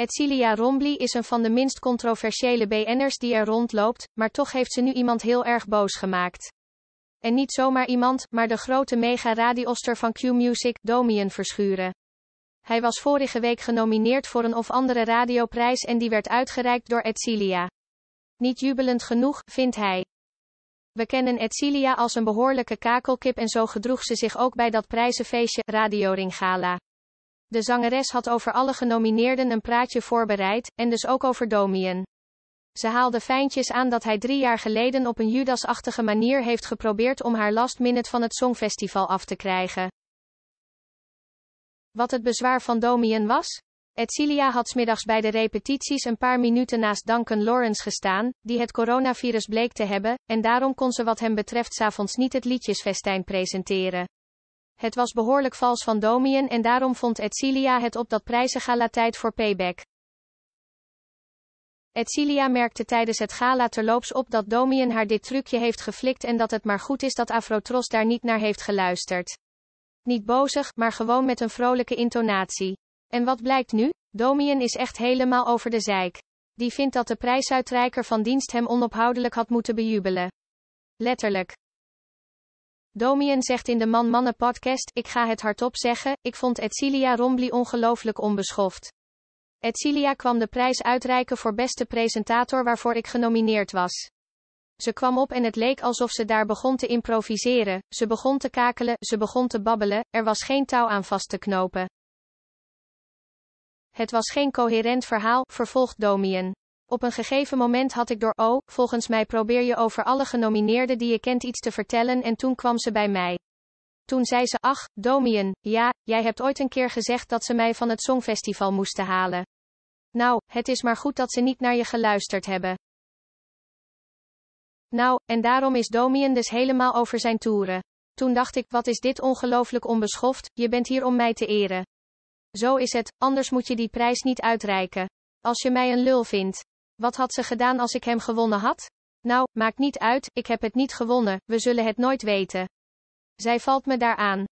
Edcilia Rombly is een van de minst controversiële BN'ers die er rondloopt, maar toch heeft ze nu iemand heel erg boos gemaakt. En niet zomaar iemand, maar de grote mega-radioster van Q-Music, Domian Verschuren. Hij was vorige week genomineerd voor een of andere radioprijs en die werd uitgereikt door Edcilia. Niet jubelend genoeg, vindt hij. We kennen Edcilia als een behoorlijke kakelkip en zo gedroeg ze zich ook bij dat prijzenfeestje, Radio de zangeres had over alle genomineerden een praatje voorbereid, en dus ook over Domien. Ze haalde fijntjes aan dat hij drie jaar geleden op een Judasachtige manier heeft geprobeerd om haar last minute van het Songfestival af te krijgen. Wat het bezwaar van Domien was? Edcilia had smiddags bij de repetities een paar minuten naast Duncan Lawrence gestaan, die het coronavirus bleek te hebben, en daarom kon ze wat hem betreft s'avonds niet het liedjesfestijn presenteren. Het was behoorlijk vals van Domien en daarom vond Etcilia het op dat prijzen gala-tijd voor payback. Etcilia merkte tijdens het gala terloops op dat Domien haar dit trucje heeft geflikt en dat het maar goed is dat Afrotros daar niet naar heeft geluisterd. Niet bozig, maar gewoon met een vrolijke intonatie. En wat blijkt nu? Domien is echt helemaal over de zeik. Die vindt dat de prijsuitreiker van dienst hem onophoudelijk had moeten bejubelen. Letterlijk. Domien zegt in de Man Mannen podcast, ik ga het hardop zeggen, ik vond Etcilia Rombly ongelooflijk onbeschoft. Etcilia kwam de prijs uitreiken voor beste presentator waarvoor ik genomineerd was. Ze kwam op en het leek alsof ze daar begon te improviseren, ze begon te kakelen, ze begon te babbelen, er was geen touw aan vast te knopen. Het was geen coherent verhaal, vervolgt Domien. Op een gegeven moment had ik door, oh, volgens mij probeer je over alle genomineerden die je kent iets te vertellen en toen kwam ze bij mij. Toen zei ze, ach, Domien, ja, jij hebt ooit een keer gezegd dat ze mij van het Songfestival moesten halen. Nou, het is maar goed dat ze niet naar je geluisterd hebben. Nou, en daarom is Domien dus helemaal over zijn toeren. Toen dacht ik, wat is dit ongelooflijk onbeschoft, je bent hier om mij te eren. Zo is het, anders moet je die prijs niet uitreiken. Als je mij een lul vindt. Wat had ze gedaan als ik hem gewonnen had? Nou, maakt niet uit, ik heb het niet gewonnen, we zullen het nooit weten. Zij valt me daar aan.